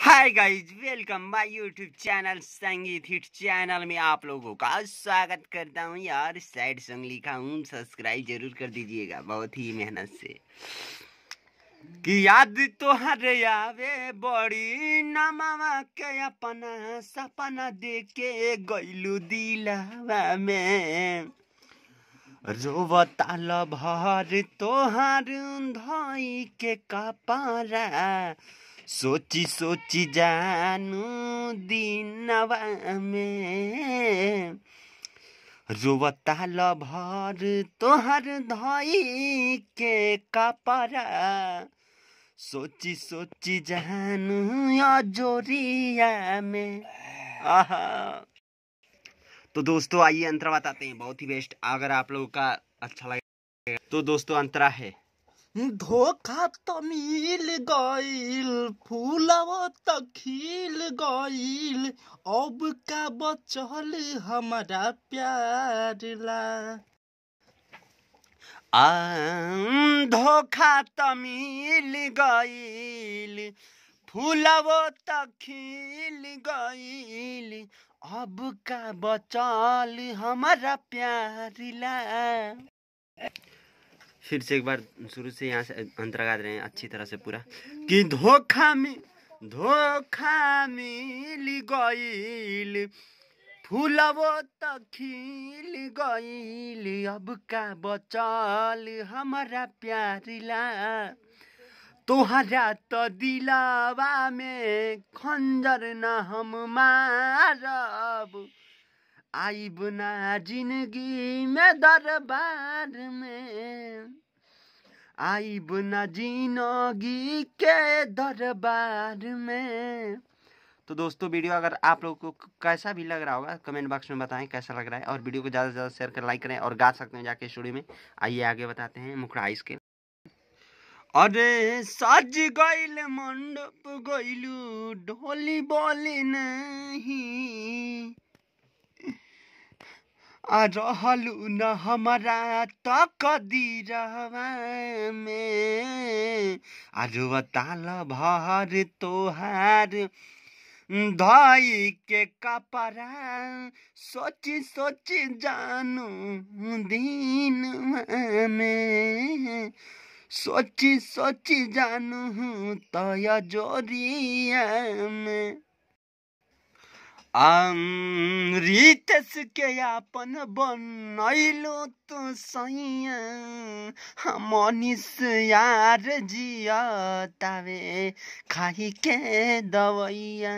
hi guys welcome my YouTube channel Sangeet hit channel में आप लोगों का स्वागत करता हूँ यार सैड संग लिखा हूँ सब्सक्राइब जरूर कर दीजिएगा बहुत ही मेहनत से कि याद तो हर आवे बड़ी ना के अपना सपना देके गईलू दिलावा में जो भर तोहार धोई के कपारा सोची सोची जानू दिनवा में रोवताल भर तोहर धोई के कपारा सोची सोची जानू जोरिया में आहा तो दोस्तों आइए अंतरा बताते हैं बहुत ही बेस्ट अगर आप लोगों का अच्छा लगेगा तो दोस्तों अंतरा है हम्म, धोखा तो मिल गईल फूलवा तो खिल गईल अब का बचल हमारा प्यार ला धोखा तो मिल गईल फूलवा तो खिल गईल अब का बचल हमारा प्यारिला फिर से एक बार शुरू से यहाँ से अंतर रहे हैं अच्छी तरह से पूरा कि धोखा में धोखा मिल गईल फूलबो त खिल गईल अब का बचाल हमारा प्यारिला तोहरा तो दिलावा में खंजर न हम मारब आईब ना जिंदगी में दरबार में आईब ना जिंदगी के दरबार में तो दोस्तों वीडियो अगर आप लोगों को कैसा भी लग रहा होगा कमेंट बॉक्स में बताएं कैसा लग रहा है और वीडियो को ज़्यादा से ज़्यादा शेयर कर लाइक करें और गा सकते हैं जाके स्टूडियो में आइए आगे बताते हैं मुखड़ा आइस के अरे सज गईल मंडप गईलू ढोली बोली नहीं आ रहलू न हमारा तक दीरवा में आज ताल भर तोहार धई के कपड़ा सोची सोची जानू दिन में सोची सोची जानू तया जोरिया में अमृतस के अपन बनैलो तो सैया मनीष यार जिया तावे खाई के दवैया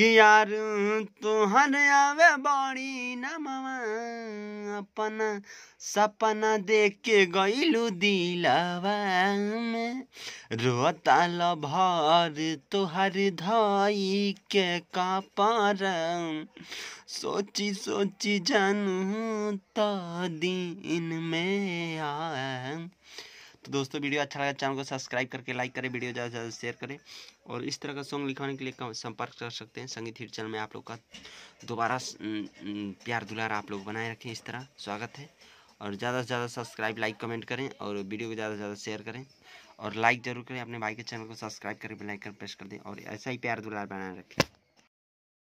कि यार तुहन आवे बड़ी नमवा अपना सपना देख के गईलू दिलवा में रोता लभर तुहर धई के कपार सोची सोची जानू तो दिन में आ तो दोस्तों वीडियो अच्छा लगा चैनल को सब्सक्राइब करके लाइक करें वीडियो ज़्यादा से ज़्यादा शेयर करें और इस तरह का सॉन्ग लिखवाने के लिए संपर्क कर सकते हैं संगीत हिट चैनल में आप लोग का दोबारा प्यार दुलार आप लोग बनाए रखें इस तरह स्वागत है और ज़्यादा से ज़्यादा सब्सक्राइब लाइक कमेंट करें और वीडियो को ज़्यादा से ज़्यादा शेयर करें और लाइक ज़रूर करें अपने भाई के चैनल को सब्सक्राइब करें कर प्रेस कर दें और ऐसा ही प्यार दुलार बनाए रखें